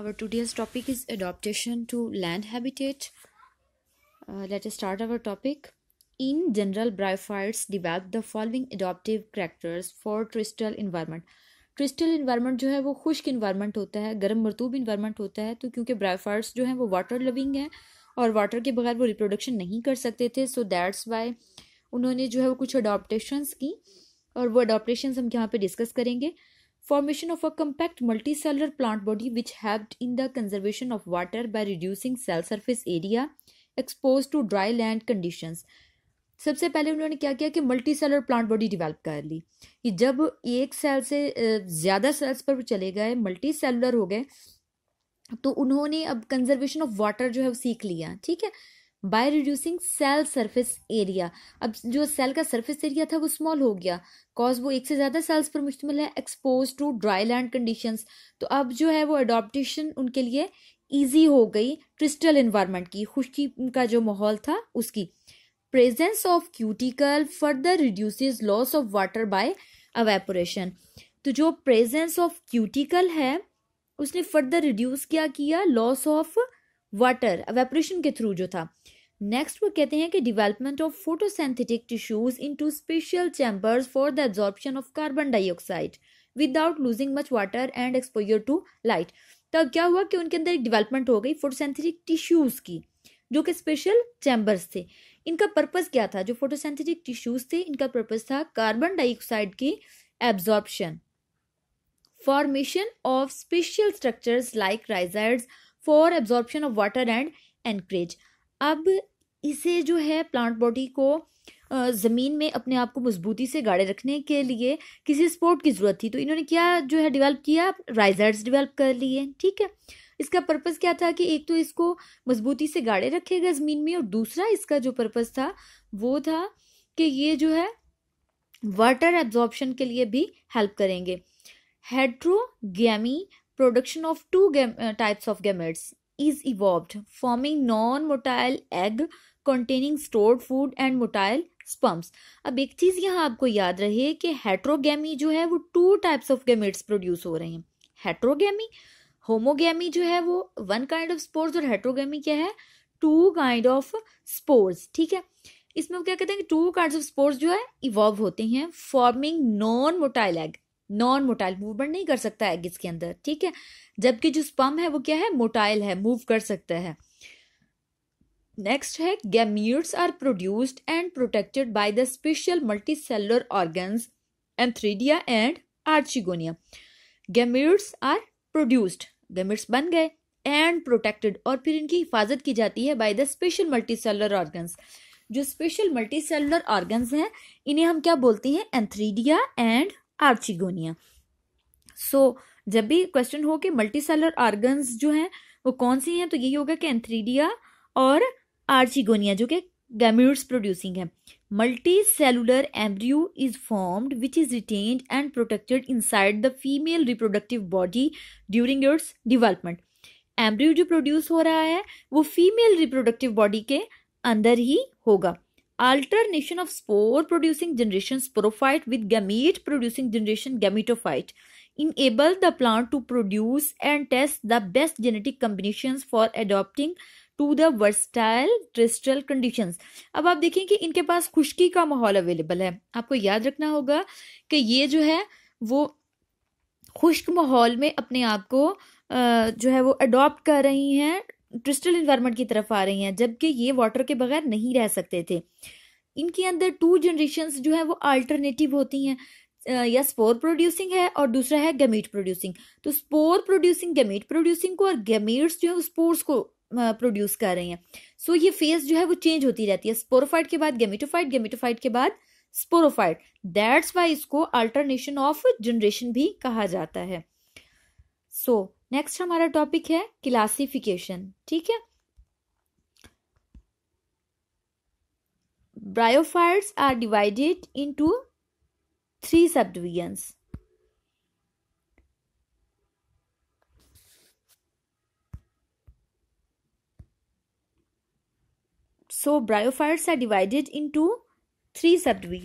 our today's topic is adaptation to land habitat uh, let us start our topic in general bryophytes develop the following adaptive characters for terrestrial environment terrestrial environment जो है वो खुश्क environment होता है गर्म मरतूब environment होता है तो क्योंकि ब्राइफार्स जो हैं वो वाटर लविंग हैं और वाटर के बगैर वो रिप्रोडक्शन नहीं कर सकते थे सो दैट्स वाई उन्होंने जो है वो कुछ अडोप्टेशंस की और वो अडोप्टेशंस हम यहाँ पे डिस्कस करेंगे Formation of a compact multicellular plant body which helped in the conservation of water by reducing cell surface area exposed to dry land conditions. सबसे पहले उन्होंने क्या किया कि multicellular plant body develop कर ली कि जब एक सेल से ज़्यादा सेल्स पर चले गए मल्टी सेलुलर हो गए तो उन्होंने अब कंजर्वेशन ऑफ वाटर जो है वो सीख लिया ठीक है by reducing cell surface area अब जो सेल का सरफेस एरिया था वो स्मॉल हो गया कॉज वो एक से ज़्यादा सेल्स पर मुश्तमिल है expose to dry land condition तो अब जो है वो अडोप्टेशन उनके लिए ईजी हो गई क्रिस्टल इन्वायरमेंट की खुश्की का जो माहौल था उसकी presence of cuticle further reduce loss of water by evaporation तो जो प्रेजेंस ऑफ क्यूटिकल है उसने फर्दर रिड्यूस क्या किया लॉस ऑफ वाटर वेपरेशन के थ्रू जो था नेक्स्ट वो कहते हैं कि development of photosynthetic tissues into special chambers for the absorption of carbon dioxide without losing much water and exposure to light तब क्या हुआ कि उनके अंदर एक डिवेलपमेंट हो गई फोटोसेंथेटिक टिश्यूज़ की जो कि स्पेशल चैम्बर्स थे इनका पर्पज़ क्या था जो फोटोसेंथेटिक टिश्यूज़ थे इनका पर्पज़ था कार्बन डाइऑक्साइड की absorption formation of special structures like rhizoids for absorption of water and anchorage अब इसे जो है प्लांट बॉडी को ज़मीन में अपने आप को मजबूती से गाड़े रखने के लिए किसी स्पोर्ट की ज़रूरत थी तो इन्होंने क्या जो है डेवलप किया राइजर्स डेवलप कर लिए ठीक है इसका पर्पज़ क्या था कि एक तो इसको मजबूती से गाड़े रखेगा ज़मीन में और दूसरा इसका जो पर्पज़ था वो था कि ये जो है वाटर एब्जॉर्प्शन के लिए भी हेल्प करेंगे heterogamy production of two uh, types of gametes is evolved, forming non-motile egg containing stored food and motile sperms अब एक चीज यहाँ आपको याद रहे कि हेट्रोगेमी जो है वो two types of gametes produce हो रहे हैं हेट्रोगेमी होमोगेमी जो है वो वन काइंड ऑफ स्पोर्स और हेट्रोगेमी क्या है टू काइंड ऑफ स्पोर्स ठीक है इसमें वो क्या कहते हैं टू काइंड ऑफ स्पोर्स जो है इवॉल्व होते हैं forming non motile egg non motile movement नहीं कर सकता एग के अंदर ठीक है जबकि जो स्पम है वो क्या है मोटाइल है मूव कर सकता है नेक्स्ट है gametes are produced and protected by the special multicellular organ antheridia and archegonia gametes are produced gametes बन गए एंड प्रोटेक्टेड और फिर इनकी हिफाजत की जाती है by the special multicellular organ जो स्पेशल मल्टी सेलर ऑर्गन हैं इन्हें हम क्या बोलते हैं antheridia and archegonia so so, जब भी क्वेश्चन हो कि मल्टी सेलर आर्गन्स जो हैं वो कौन सी हैं तो यही होगा कि एंथ्रीडिया और आर्चिगोनिया जो कि गैम्यूट्स प्रोड्यूसिंग है multicellular embryo is formed which is retained and protected inside the female reproductive body during yours development embryo जो प्रोड्यूस हो रहा है वो फीमेल रिप्रोडक्टिव बॉडी के अंदर ही होगा alternation of spore producing generation sporophyte with gamete producing generation gametophyte enable the plant to produce and test the best genetic combinations for adopting to the versatile terrestrial conditions अब आप देखें कि इनके पास खुश्की का माहौल अवेलेबल है आपको याद रखना होगा कि ये जो है वो खुश्क माहौल में अपने आप को जो है वो अडॉप्ट कर रही हैं क्रिस्टल इन्वायरमेंट की तरफ आ रही हैं जबकि ये वाटर के बगैर नहीं रह सकते थे इनके अंदर टू जनरेशन जो है वो अल्टरनेटिव होती हैं या स्पोर प्रोड्यूसिंग है और दूसरा है गमीट प्रोड्यूसिंग तो स्पोर प्रोड्यूसिंग गमीट प्रोड्यूसिंग को और गमीट्स जो है स्पोर्स को प्रोड्यूस कर रहे हैं सो ये फेज जो है वो चेंज होती रहती है स्पोरोफाइट के बाद गेमिटोफाइट गेमिटोफाइट के बाद स्पोरोफाइट दैट्स वाई इसको अल्टरनेशन ऑफ जनरेशन भी कहा जाता है सो so, नेक्स्ट हमारा टॉपिक है क्लासिफिकेशन ठीक है bryophytes are divided into three subdivisions bryophytes are divided divided three sub division